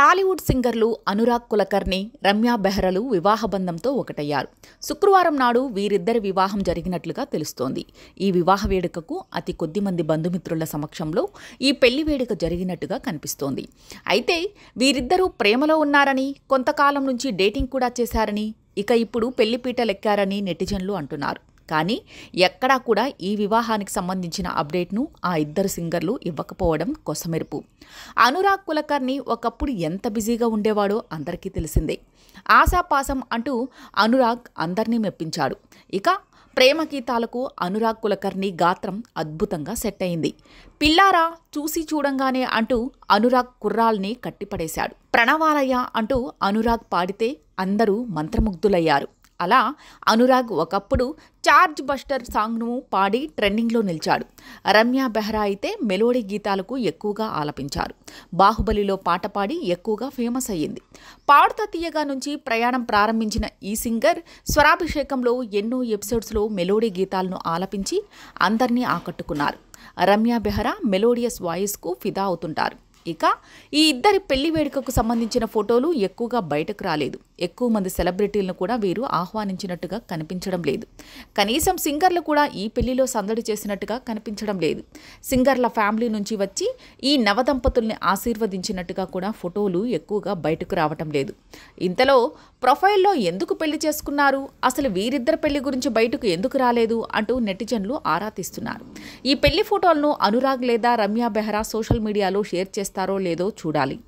టాలీవుడ్ సింగర్లు అనురాగ్ కులకర్ణి రమ్య బెహ్రలు వివాహ బంధంతో ఒకటయ్యారు శుక్రవారం నాడు వీరిద్దరి వివాహం జరిగినట్లుగా తెలుస్తోంది ఈ వివాహ వేడుకకు అతి కొద్ది మంది బంధుమిత్రుల సమక్షంలో ఈ పెళ్లి వేడుక జరిగినట్టుగా కనిపిస్తోంది అయితే వీరిద్దరూ ప్రేమలో ఉన్నారని కొంతకాలం నుంచి డేటింగ్ కూడా చేశారని ఇక ఇప్పుడు పెళ్లిపీటలెక్కారని నెటిజన్లు అంటున్నారు కానీ ఎక్కడా కూడా ఈ వివాహానికి సంబంధించిన అప్డేట్ను ఆ ఇద్దరు సింగర్లు ఇవ్వకపోవడం కొసమెరుపు అనురాగ్ కులకర్ణి ఒకప్పుడు ఎంత బిజీగా ఉండేవాడో అందరికీ తెలిసిందే ఆశాపాసం అంటూ అనురాగ్ అందరినీ మెప్పించాడు ఇక ప్రేమ గీతాలకు అనురాగ్ కులకర్ణి గాత్రం అద్భుతంగా సెట్ అయింది పిల్లారా చూసి చూడంగానే అంటూ అనురాగ్ కుర్రాల్ని కట్టిపడేశాడు ప్రణవాలయ అంటూ అనురాగ్ పాడితే అందరూ మంత్రముగ్ధులయ్యారు అలా అనురాగ్ ఒకప్పుడు చార్జ్ బస్టర్ సాంగ్ను పాడి ట్రెండింగ్లో నిలిచాడు రమ్య బెహ్రా అయితే మెలోడీ గీతాలకు ఎక్కువగా ఆలపించారు బాహుబలిలో పాట పాడి ఎక్కువగా ఫేమస్ అయ్యింది పాడుత తీయగా నుంచి ప్రయాణం ప్రారంభించిన ఈ సింగర్ స్వరాభిషేకంలో ఎన్నో ఎపిసోడ్స్లో మెలోడీ గీతాలను ఆలపించి అందరినీ ఆకట్టుకున్నారు రమ్య బెహ్రా మెలోడియస్ వాయిస్కు ఫిదా అవుతుంటారు ఇక ఈ ఇద్దరి పెళ్లి వేడుకకు సంబంధించిన ఫోటోలు ఎక్కువగా బయటకు రాలేదు ఎక్కువ మంది సెలబ్రిటీలను కూడా వీరు ఆహ్వానించినట్టుగా కనిపించడం లేదు కనీసం సింగర్లు కూడా ఈ పెళ్లిలో సందడి చేసినట్టుగా కనిపించడం లేదు సింగర్ల ఫ్యామిలీ నుంచి వచ్చి ఈ నవదంపతుల్ని ఆశీర్వదించినట్టుగా కూడా ఫోటోలు ఎక్కువగా బయటకు రావటం లేదు ఇంతలో ప్రొఫైల్లో ఎందుకు పెళ్లి చేసుకున్నారు అసలు వీరిద్దరి పెళ్లి గురించి బయటకు ఎందుకు రాలేదు అంటూ నెటిజన్లు ఆరా తీస్తున్నారు ఈ పెళ్లి ఫోటోలను అనురాగ్ లేదా రమ్యా బెహ్రా సోషల్ మీడియాలో షేర్ చేస్తారో లేదో చూడాలి